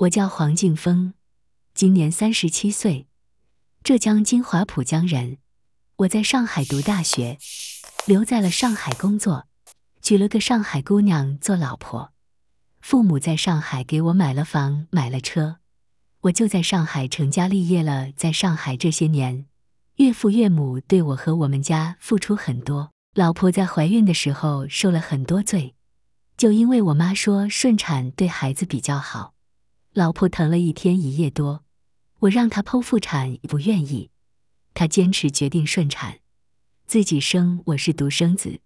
我叫黄静峰，今年三十七岁，浙江金华浦江人。我在上海读大学，留在了上海工作，娶了个上海姑娘做老婆。父母在上海给我买了房，买了车，我就在上海成家立业了。在上海这些年，岳父岳母对我和我们家付出很多。老婆在怀孕的时候受了很多罪，就因为我妈说顺产对孩子比较好。老婆疼了一天一夜多，我让她剖腹产不愿意，她坚持决定顺产，自己生。我是独生子，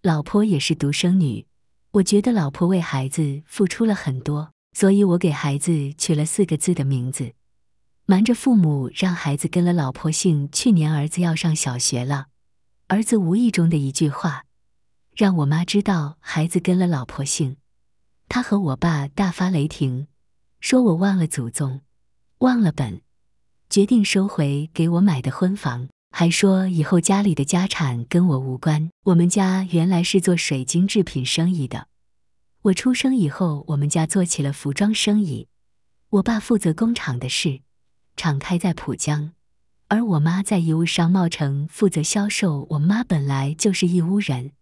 老婆也是独生女，我觉得老婆为孩子付出了很多，所以我给孩子取了四个字的名字，瞒着父母让孩子跟了老婆姓。去年儿子要上小学了，儿子无意中的一句话，让我妈知道孩子跟了老婆姓，他和我爸大发雷霆。说我忘了祖宗，忘了本，决定收回给我买的婚房，还说以后家里的家产跟我无关。我们家原来是做水晶制品生意的，我出生以后，我们家做起了服装生意。我爸负责工厂的事，厂开在浦江，而我妈在义乌商贸城负责销售。我妈本来就是义乌人，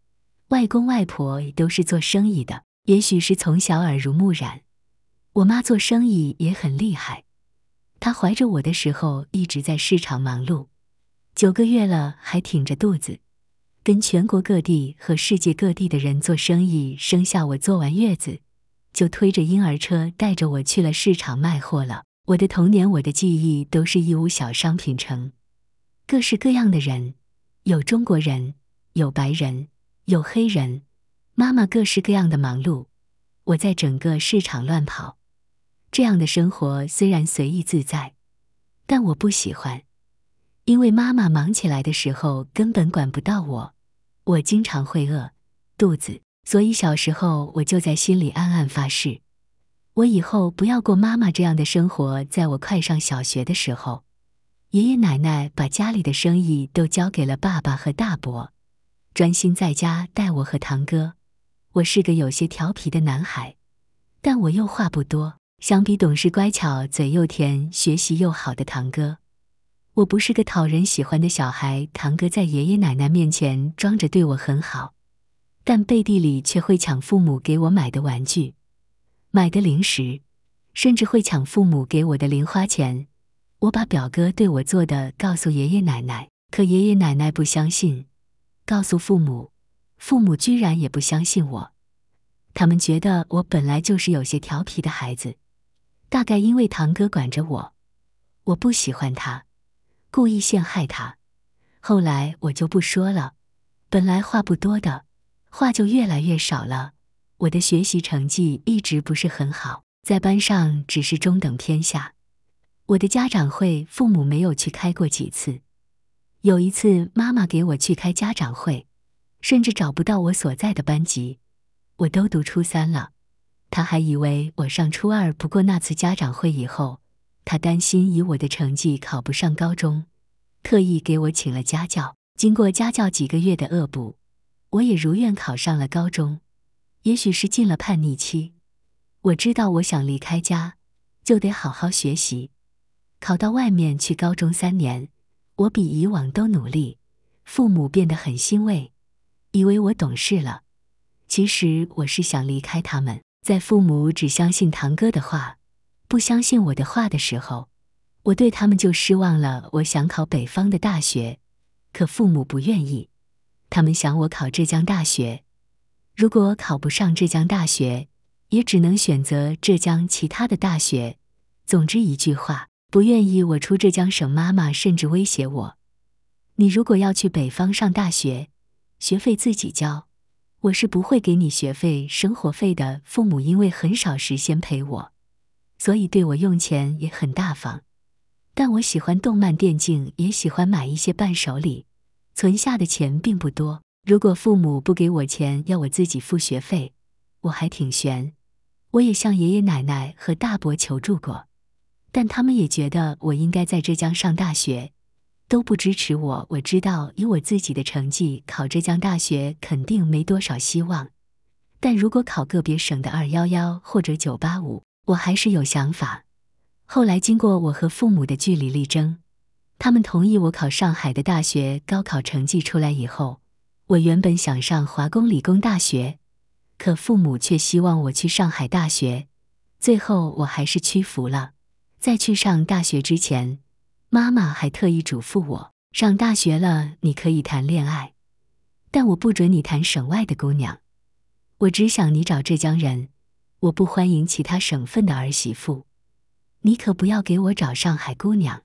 外公外婆都是做生意的，也许是从小耳濡目染。我妈做生意也很厉害，她怀着我的时候一直在市场忙碌，九个月了还挺着肚子，跟全国各地和世界各地的人做生意。生下我，坐完月子，就推着婴儿车带着我去了市场卖货了。我的童年，我的记忆都是义乌小商品城，各式各样的人，有中国人，有白人，有黑人，妈妈各式各样的忙碌，我在整个市场乱跑。这样的生活虽然随意自在，但我不喜欢，因为妈妈忙起来的时候根本管不到我，我经常会饿肚子，所以小时候我就在心里暗暗发誓，我以后不要过妈妈这样的生活。在我快上小学的时候，爷爷奶奶把家里的生意都交给了爸爸和大伯，专心在家带我和堂哥。我是个有些调皮的男孩，但我又话不多。相比懂事乖巧、嘴又甜、学习又好的堂哥，我不是个讨人喜欢的小孩。堂哥在爷爷奶奶面前装着对我很好，但背地里却会抢父母给我买的玩具、买的零食，甚至会抢父母给我的零花钱。我把表哥对我做的告诉爷爷奶奶，可爷爷奶奶不相信；告诉父母，父母居然也不相信我。他们觉得我本来就是有些调皮的孩子。大概因为堂哥管着我，我不喜欢他，故意陷害他。后来我就不说了，本来话不多的话就越来越少了。我的学习成绩一直不是很好，在班上只是中等偏下。我的家长会，父母没有去开过几次。有一次妈妈给我去开家长会，甚至找不到我所在的班级。我都读初三了。他还以为我上初二，不过那次家长会以后，他担心以我的成绩考不上高中，特意给我请了家教。经过家教几个月的恶补，我也如愿考上了高中。也许是进了叛逆期，我知道我想离开家，就得好好学习，考到外面去。高中三年，我比以往都努力，父母变得很欣慰，以为我懂事了。其实我是想离开他们。在父母只相信堂哥的话，不相信我的话的时候，我对他们就失望了。我想考北方的大学，可父母不愿意，他们想我考浙江大学。如果考不上浙江大学，也只能选择浙江其他的大学。总之一句话，不愿意我出浙江省。妈妈甚至威胁我：“你如果要去北方上大学，学费自己交。”我是不会给你学费、生活费的。父母因为很少时先陪我，所以对我用钱也很大方。但我喜欢动漫、电竞，也喜欢买一些伴手礼，存下的钱并不多。如果父母不给我钱，要我自己付学费，我还挺悬。我也向爷爷奶奶和大伯求助过，但他们也觉得我应该在浙江上大学。都不支持我，我知道以我自己的成绩考浙江大学肯定没多少希望，但如果考个别省的“二幺幺”或者“九八五”，我还是有想法。后来经过我和父母的据理力争，他们同意我考上海的大学。高考成绩出来以后，我原本想上华工理工大学，可父母却希望我去上海大学，最后我还是屈服了。在去上大学之前。妈妈还特意嘱咐我：上大学了，你可以谈恋爱，但我不准你谈省外的姑娘。我只想你找浙江人，我不欢迎其他省份的儿媳妇。你可不要给我找上海姑娘，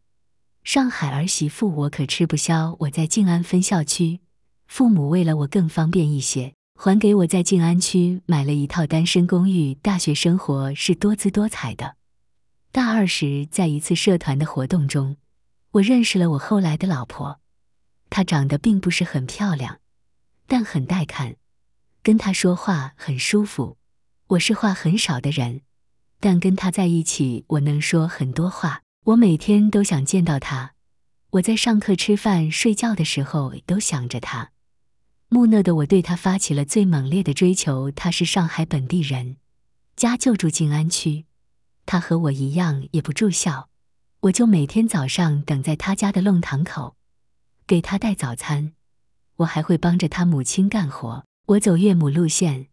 上海儿媳妇我可吃不消。我在静安分校区，父母为了我更方便一些，还给我在静安区买了一套单身公寓。大学生活是多姿多彩的。大二时，在一次社团的活动中。我认识了我后来的老婆，她长得并不是很漂亮，但很耐看，跟她说话很舒服。我是话很少的人，但跟她在一起，我能说很多话。我每天都想见到她，我在上课、吃饭、睡觉的时候都想着她。木讷的我，对她发起了最猛烈的追求。她是上海本地人，家就住静安区。她和我一样，也不住校。我就每天早上等在他家的弄堂口，给他带早餐。我还会帮着他母亲干活。我走岳母路线，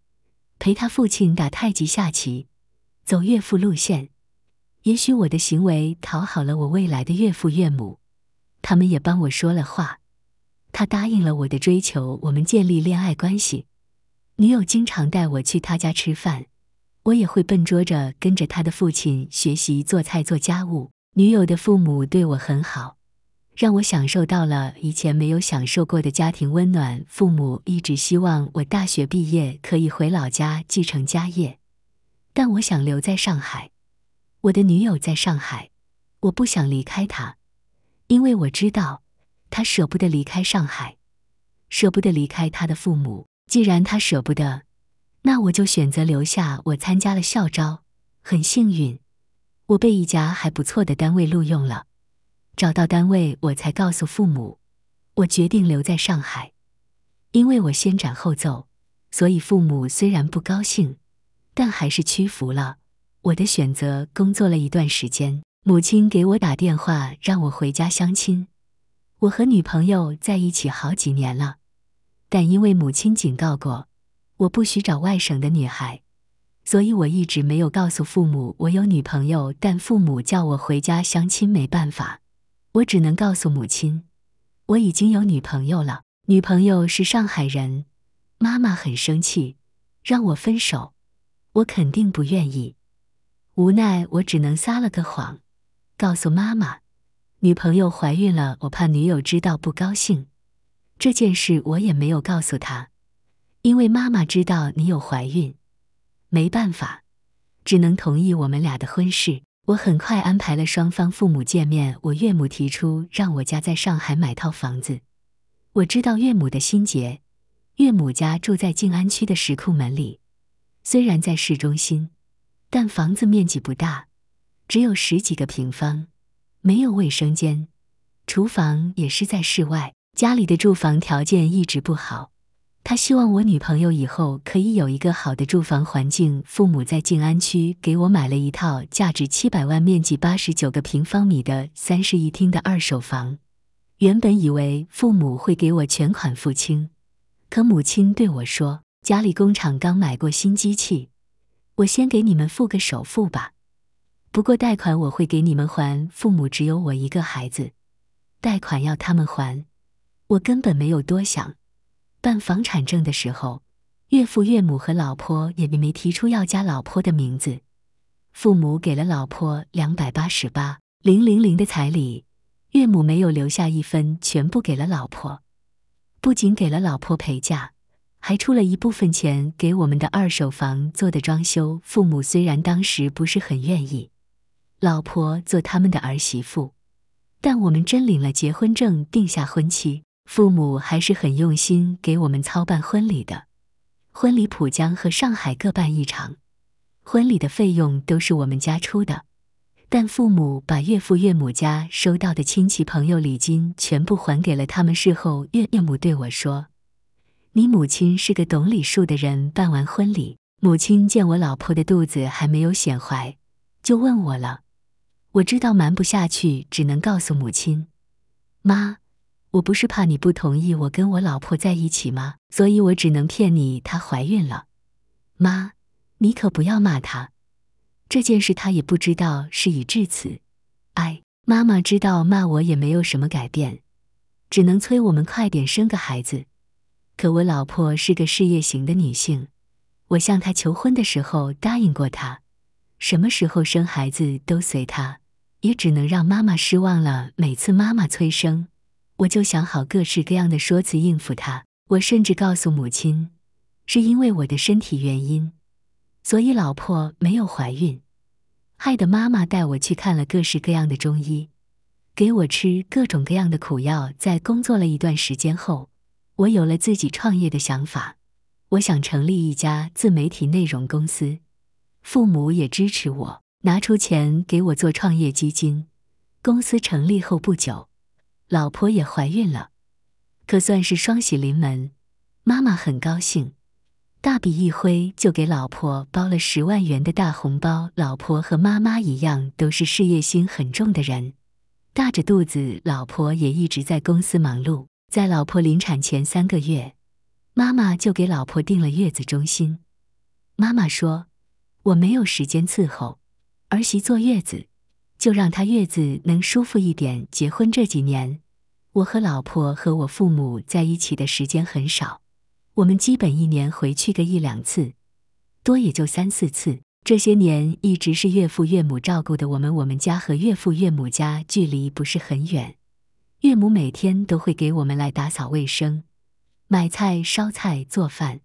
陪他父亲打太极、下棋；走岳父路线，也许我的行为讨好了我未来的岳父岳母，他们也帮我说了话。他答应了我的追求，我们建立恋爱关系。女友经常带我去他家吃饭，我也会笨拙着跟着他的父亲学习做菜、做家务。女友的父母对我很好，让我享受到了以前没有享受过的家庭温暖。父母一直希望我大学毕业可以回老家继承家业，但我想留在上海。我的女友在上海，我不想离开她，因为我知道她舍不得离开上海，舍不得离开她的父母。既然她舍不得，那我就选择留下。我参加了校招，很幸运。我被一家还不错的单位录用了，找到单位我才告诉父母，我决定留在上海，因为我先斩后奏，所以父母虽然不高兴，但还是屈服了我的选择。工作了一段时间，母亲给我打电话让我回家相亲。我和女朋友在一起好几年了，但因为母亲警告过，我不许找外省的女孩。所以我一直没有告诉父母我有女朋友，但父母叫我回家相亲，没办法，我只能告诉母亲我已经有女朋友了。女朋友是上海人，妈妈很生气，让我分手，我肯定不愿意。无奈我只能撒了个谎，告诉妈妈女朋友怀孕了。我怕女友知道不高兴，这件事我也没有告诉她，因为妈妈知道你有怀孕。没办法，只能同意我们俩的婚事。我很快安排了双方父母见面。我岳母提出让我家在上海买套房子。我知道岳母的心结。岳母家住在静安区的石库门里，虽然在市中心，但房子面积不大，只有十几个平方，没有卫生间，厨房也是在室外。家里的住房条件一直不好。他希望我女朋友以后可以有一个好的住房环境。父母在静安区给我买了一套价值七百万、面积八十九个平方米的三室一厅的二手房。原本以为父母会给我全款付清，可母亲对我说：“家里工厂刚买过新机器，我先给你们付个首付吧。不过贷款我会给你们还。”父母只有我一个孩子，贷款要他们还，我根本没有多想。办房产证的时候，岳父岳母和老婆也没提出要加老婆的名字。父母给了老婆两百八十八零零零的彩礼，岳母没有留下一分，全部给了老婆。不仅给了老婆陪嫁，还出了一部分钱给我们的二手房做的装修。父母虽然当时不是很愿意老婆做他们的儿媳妇，但我们真领了结婚证，定下婚期。父母还是很用心给我们操办婚礼的，婚礼浦江和上海各办一场，婚礼的费用都是我们家出的，但父母把岳父岳母家收到的亲戚朋友礼金全部还给了他们。事后，岳岳母对我说：“你母亲是个懂礼数的人。”办完婚礼，母亲见我老婆的肚子还没有显怀，就问我了。我知道瞒不下去，只能告诉母亲：“妈。”我不是怕你不同意我跟我老婆在一起吗？所以我只能骗你她怀孕了。妈，你可不要骂她，这件事她也不知道。事已至此，哎，妈妈知道骂我也没有什么改变，只能催我们快点生个孩子。可我老婆是个事业型的女性，我向她求婚的时候答应过她，什么时候生孩子都随她，也只能让妈妈失望了。每次妈妈催生。我就想好各式各样的说辞应付他。我甚至告诉母亲，是因为我的身体原因，所以老婆没有怀孕，害得妈妈带我去看了各式各样的中医，给我吃各种各样的苦药。在工作了一段时间后，我有了自己创业的想法，我想成立一家自媒体内容公司，父母也支持我，拿出钱给我做创业基金。公司成立后不久。老婆也怀孕了，可算是双喜临门。妈妈很高兴，大笔一挥就给老婆包了十万元的大红包。老婆和妈妈一样，都是事业心很重的人。大着肚子，老婆也一直在公司忙碌。在老婆临产前三个月，妈妈就给老婆订了月子中心。妈妈说：“我没有时间伺候儿媳坐月子。”就让他月子能舒服一点。结婚这几年，我和老婆和我父母在一起的时间很少，我们基本一年回去个一两次，多也就三四次。这些年一直是岳父岳母照顾的我们。我们家和岳父岳母家距离不是很远，岳母每天都会给我们来打扫卫生、买菜、烧菜、做饭。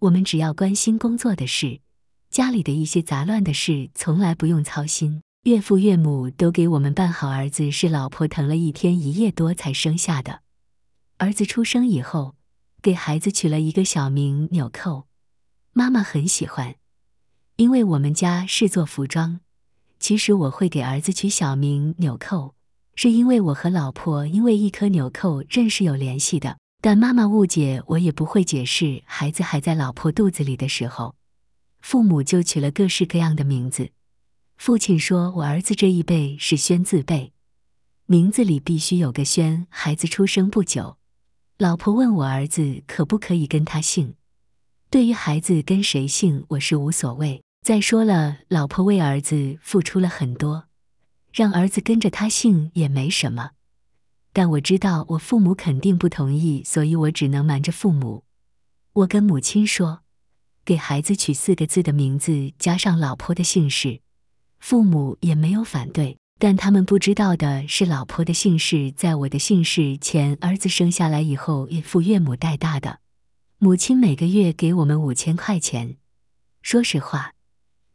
我们只要关心工作的事，家里的一些杂乱的事从来不用操心。岳父岳母都给我们办好，儿子是老婆疼了一天一夜多才生下的。儿子出生以后，给孩子取了一个小名“纽扣”，妈妈很喜欢，因为我们家是做服装。其实我会给儿子取小名“纽扣”，是因为我和老婆因为一颗纽扣认识有联系的。但妈妈误解，我也不会解释。孩子还在老婆肚子里的时候，父母就取了各式各样的名字。父亲说：“我儿子这一辈是宣字辈，名字里必须有个宣。”孩子出生不久，老婆问我儿子可不可以跟他姓。对于孩子跟谁姓，我是无所谓。再说了，老婆为儿子付出了很多，让儿子跟着他姓也没什么。但我知道我父母肯定不同意，所以我只能瞒着父母。我跟母亲说：“给孩子取四个字的名字，加上老婆的姓氏。”父母也没有反对，但他们不知道的是，老婆的姓氏在我的姓氏前。儿子生下来以后，岳父岳母带大的。母亲每个月给我们五千块钱。说实话，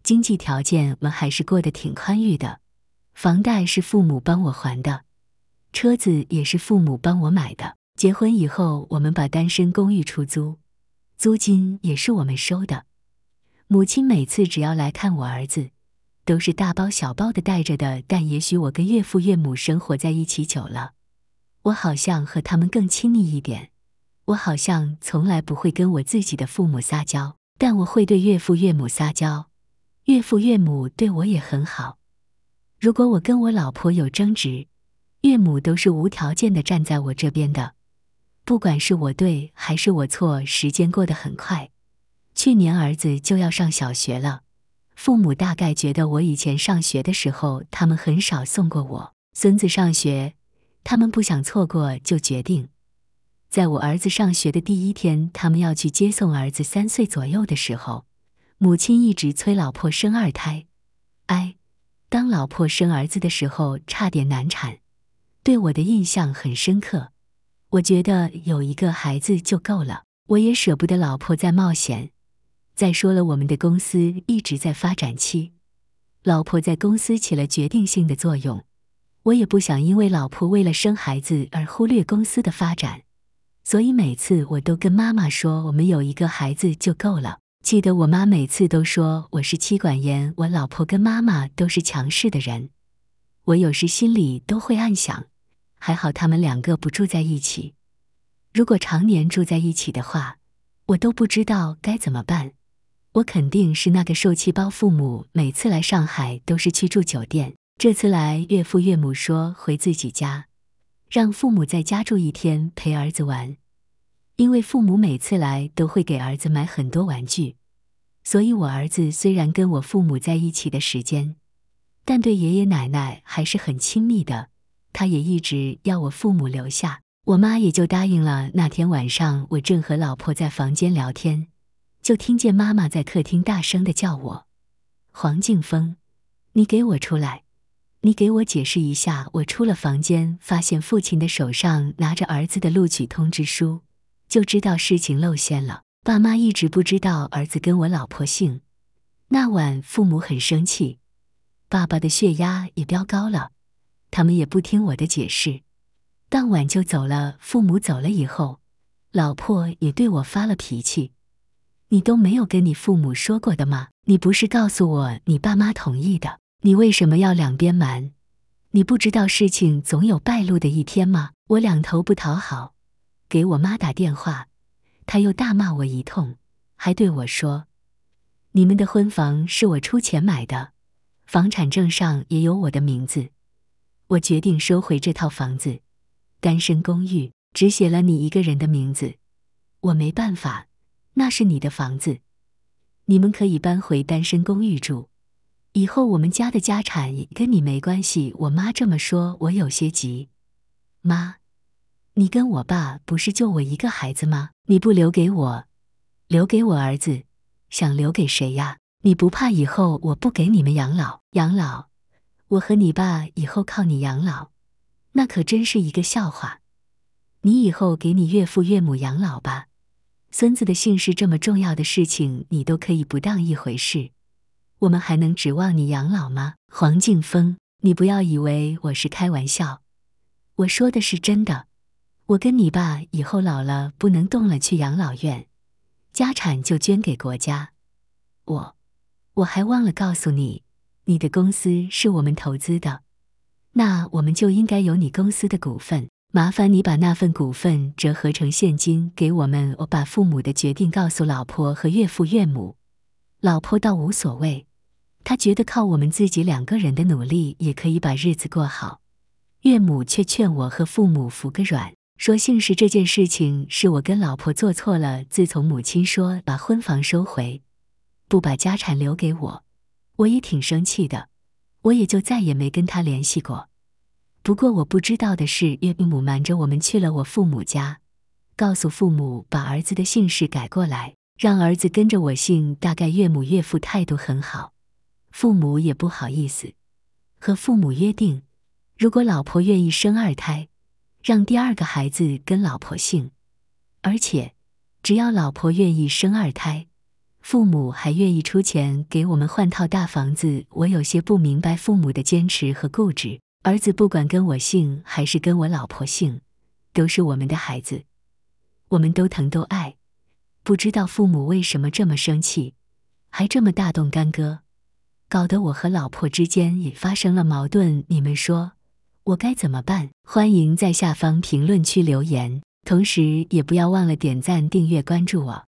经济条件我们还是过得挺宽裕的。房贷是父母帮我还的，车子也是父母帮我买的。结婚以后，我们把单身公寓出租，租金也是我们收的。母亲每次只要来看我儿子。都是大包小包的带着的，但也许我跟岳父岳母生活在一起久了，我好像和他们更亲密一点。我好像从来不会跟我自己的父母撒娇，但我会对岳父岳母撒娇。岳父岳母对我也很好。如果我跟我老婆有争执，岳母都是无条件的站在我这边的，不管是我对还是我错。时间过得很快，去年儿子就要上小学了。父母大概觉得我以前上学的时候，他们很少送过我孙子上学，他们不想错过，就决定在我儿子上学的第一天，他们要去接送儿子。三岁左右的时候，母亲一直催老婆生二胎。哎，当老婆生儿子的时候，差点难产，对我的印象很深刻。我觉得有一个孩子就够了，我也舍不得老婆再冒险。再说了，我们的公司一直在发展期，老婆在公司起了决定性的作用，我也不想因为老婆为了生孩子而忽略公司的发展，所以每次我都跟妈妈说，我们有一个孩子就够了。记得我妈每次都说我是妻管严，我老婆跟妈妈都是强势的人，我有时心里都会暗想，还好他们两个不住在一起，如果常年住在一起的话，我都不知道该怎么办。我肯定是那个受气包。父母每次来上海都是去住酒店，这次来岳父岳母说回自己家，让父母在家住一天陪儿子玩。因为父母每次来都会给儿子买很多玩具，所以我儿子虽然跟我父母在一起的时间，但对爷爷奶奶还是很亲密的。他也一直要我父母留下，我妈也就答应了。那天晚上，我正和老婆在房间聊天。就听见妈妈在客厅大声的叫我：“黄静峰，你给我出来，你给我解释一下。”我出了房间，发现父亲的手上拿着儿子的录取通知书，就知道事情露馅了。爸妈一直不知道儿子跟我老婆姓。那晚父母很生气，爸爸的血压也飙高了，他们也不听我的解释，当晚就走了。父母走了以后，老婆也对我发了脾气。你都没有跟你父母说过的吗？你不是告诉我你爸妈同意的？你为什么要两边瞒？你不知道事情总有败露的一天吗？我两头不讨好，给我妈打电话，她又大骂我一通，还对我说：“你们的婚房是我出钱买的，房产证上也有我的名字。”我决定收回这套房子，单身公寓只写了你一个人的名字，我没办法。那是你的房子，你们可以搬回单身公寓住。以后我们家的家产也跟你没关系。我妈这么说，我有些急。妈，你跟我爸不是就我一个孩子吗？你不留给我，留给我儿子，想留给谁呀？你不怕以后我不给你们养老？养老，我和你爸以后靠你养老，那可真是一个笑话。你以后给你岳父岳母养老吧。孙子的姓氏这么重要的事情，你都可以不当一回事，我们还能指望你养老吗？黄静峰，你不要以为我是开玩笑，我说的是真的。我跟你爸以后老了不能动了，去养老院，家产就捐给国家。我，我还忘了告诉你，你的公司是我们投资的，那我们就应该有你公司的股份。麻烦你把那份股份折合成现金给我们。我把父母的决定告诉老婆和岳父岳母。老婆倒无所谓，她觉得靠我们自己两个人的努力也可以把日子过好。岳母却劝我和父母服个软，说：“幸是这件事情是我跟老婆做错了。”自从母亲说把婚房收回，不把家产留给我，我也挺生气的，我也就再也没跟他联系过。不过我不知道的是，岳母瞒着我们去了我父母家，告诉父母把儿子的姓氏改过来，让儿子跟着我姓。大概岳母岳父态度很好，父母也不好意思。和父母约定，如果老婆愿意生二胎，让第二个孩子跟老婆姓，而且只要老婆愿意生二胎，父母还愿意出钱给我们换套大房子。我有些不明白父母的坚持和固执。儿子不管跟我姓还是跟我老婆姓，都是我们的孩子，我们都疼都爱。不知道父母为什么这么生气，还这么大动干戈，搞得我和老婆之间也发生了矛盾。你们说，我该怎么办？欢迎在下方评论区留言，同时也不要忘了点赞、订阅、关注我。